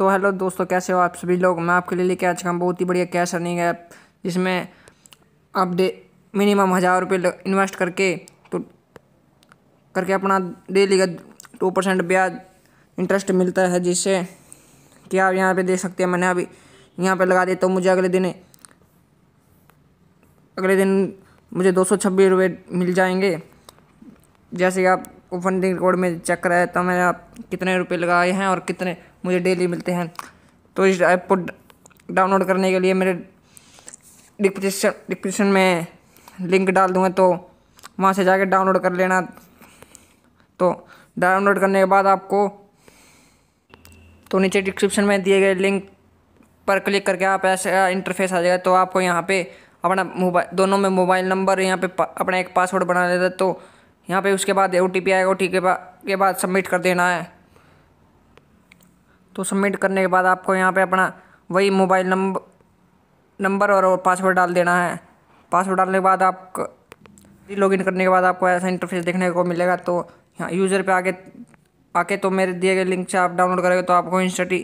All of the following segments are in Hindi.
तो हेलो दोस्तों कैसे हो आप सभी लोग मैं आपके लिए लेके आज का बहुत ही बढ़िया कैश अर्निंग ऐप जिसमें आप डे मिनिमम हज़ार रुपये इन्वेस्ट करके तो करके अपना डेली का टू परसेंट ब्याज इंटरेस्ट मिलता है जिससे कि आप यहाँ पे देख सकते हैं मैंने अभी यहाँ पे लगा देता तो मुझे अगले दिन अगले दिन मुझे दो सौ छब्बीस रुपये मिल जाएंगे जैसे आप फंडिंग रिकॉर्ड में चेक कराया था मैंने कितने रुपए लगाए हैं और कितने मुझे डेली मिलते हैं तो इस ऐप को डाउनलोड करने के लिए मेरे डिस्क्रिप्शन डिस्क्रिप्शन में लिंक डाल दूँगा तो वहाँ से जाके डाउनलोड कर लेना तो डाउनलोड करने के बाद आपको तो नीचे डिस्क्रिप्शन में दिए गए लिंक पर क्लिक करके आप ऐसा इंटरफेस आ जाएगा तो आपको यहाँ पे अपना मोबाइल दोनों में मोबाइल नंबर यहाँ पे अपना एक पासवर्ड बना लेता तो यहाँ पे उसके बाद ओ टी आएगा ओ टी के बाद के बाद सबमिट कर देना है तो सबमिट करने के बाद आपको यहाँ पे अपना वही मोबाइल नंबर नंबर और, और पासवर्ड डाल देना है पासवर्ड डालने के बाद आप लॉगिन करने के बाद आपको ऐसा इंटरफेस देखने को मिलेगा तो यहाँ यूज़र पे आके आके तो मेरे दिए गए लिंक से आप डाउनलोड करेंगे तो आपको इंस्टी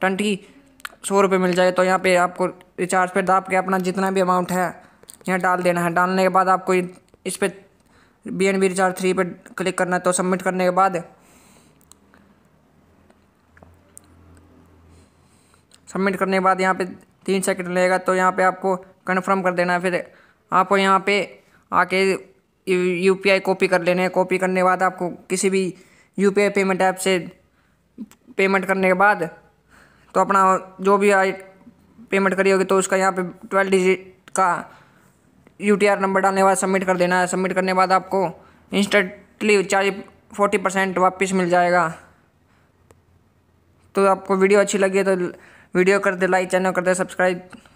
ट्वेंटी सौ रुपये मिल जाएगा तो यहाँ पे आपको रिचार्ज पे दाप के अपना जितना भी अमाउंट है यहाँ डाल देना है डालने के बाद आपको इस पर B N B recharge three पर क्लिक करना है तो सबमिट करने के बाद सबमिट करने के बाद यहाँ पे तीन सेकंड लगेगा तो यहाँ पे आपको कन्फर्म कर देना है फिर आपको यहाँ पे आके यू पी आई कॉपी कर लेने है कॉपी करने के बाद आपको किसी भी U P I payment app से पेमेंट करने के बाद तो अपना जो भी आई पेमेंट करी होगी तो उसका यहाँ पे ट्वेल्व डिजिट का यू नंबर डालने के बाद सबमिट कर देना है सबमिट करने के बाद आपको इंस्टेंटली चार फोर्टी परसेंट वापस मिल जाएगा तो आपको वीडियो अच्छी लगी है तो वीडियो कर दे लाइक चैनल कर दे सब्सक्राइब